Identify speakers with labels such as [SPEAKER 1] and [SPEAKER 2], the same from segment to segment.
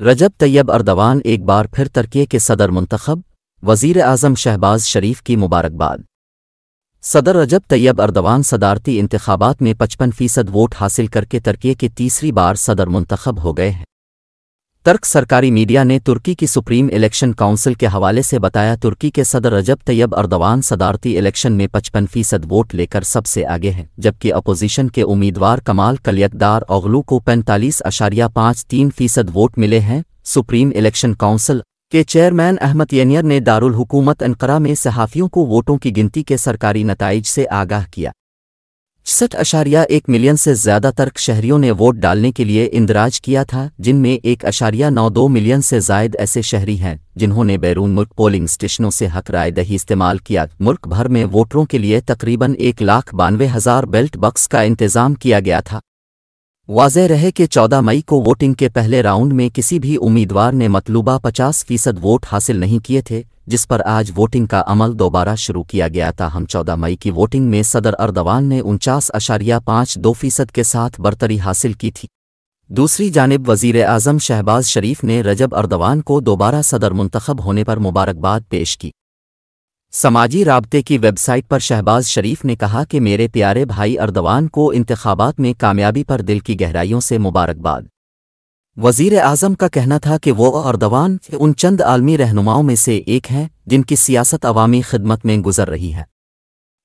[SPEAKER 1] रजब तैयब अरदवान एक बार फिर तर्किए के सदर मुंतखब वजीर आजम शहबाज शरीफ की मुबारकबाद सदर रजब तैयब अरदवान सदारती इंतबात में पचपन फीसद वोट हासिल करके तर्किए के तीसरी बार सदर मुंतखब हो गए हैं तर्क सरकारी मीडिया ने तुर्की की सुप्रीम इलेक्शन काउंसिल के हवाले से बताया तुर्की के सदर रजब तैयब अर्दवान सदारती इलेक्शन में पचपन फीसद वोट लेकर सबसे आगे हैं जबकि अपोजिशन के उम्मीदवार कमाल कलियतदार ओगलू को पैंतालीस अशारिया पाँच तीन फीसद वोट मिले हैं सुप्रीम इलेक्शन काउंसिल के चेयरमैन अहमद यनियर ने दारुल हुकूमत अनकरा में सहाफ़ियों को वोटों की गिनती के सरकारी नतज से आगाह किया छसठ अशारिया एक मिलियन से ज्यादा तर्क शहरियों ने वोट डालने के लिए इंदराज किया था जिनमें एक अशारिया नौ दो मिलियन से जायद ऐसे शहरी हैं जिन्होंने बैरून मुल्क पोलिंग स्टेशनों से हक रायदही इस्तेमाल किया मुल्क भर में वोटरों के लिए तकरीबन एक लाख बानवे हज़ार बेल्ट बक्स का इंतजाम किया गया था वाजह रहे कि 14 मई को वोटिंग के पहले राउंड में किसी भी उम्मीदवार ने मतलूबा 50 फीसद वोट हासिल नहीं किए थे जिस पर आज वोटिंग का अमल दोबारा शुरू किया गया था हम 14 मई की वोटिंग में सदर अर्दवान ने उनचास अशारिया पाँच दो फीसद के साथ बर्तरी हासिल की थी दूसरी जानब वजीर आजम शहबाज शरीफ ने रजब अर्दवान को दोबारा सदर मुंतखब होने पर मुबारकबाद पेश की समाजी रबते की वेबसाइट पर शहबाज शरीफ ने कहा कि मेरे प्यारे भाई अर्दवान को इंतबात में कामयाबी पर दिल की गहराइयों से मुबारकबाद वजीर आजम का कहना था कि वो और दवान उन चंद आलमी रहनुमाओं में से एक हैं जिनकी सियासत अवामी खिदमत में गुजर रही है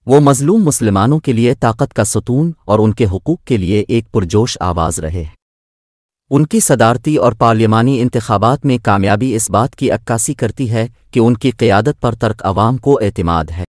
[SPEAKER 1] वो मजलूम मुसलमानों के लिए ताकत का सतून और उनके हकूक़ के लिए एक पुरजोश आवाज़ रहे हैं उनकी सदारती और पार्लियामानी इंतबात में कामयाबी इस बात की अक्कासी करती है कि उनकी क़्यादत पर तर्क अवाम को एतमाद है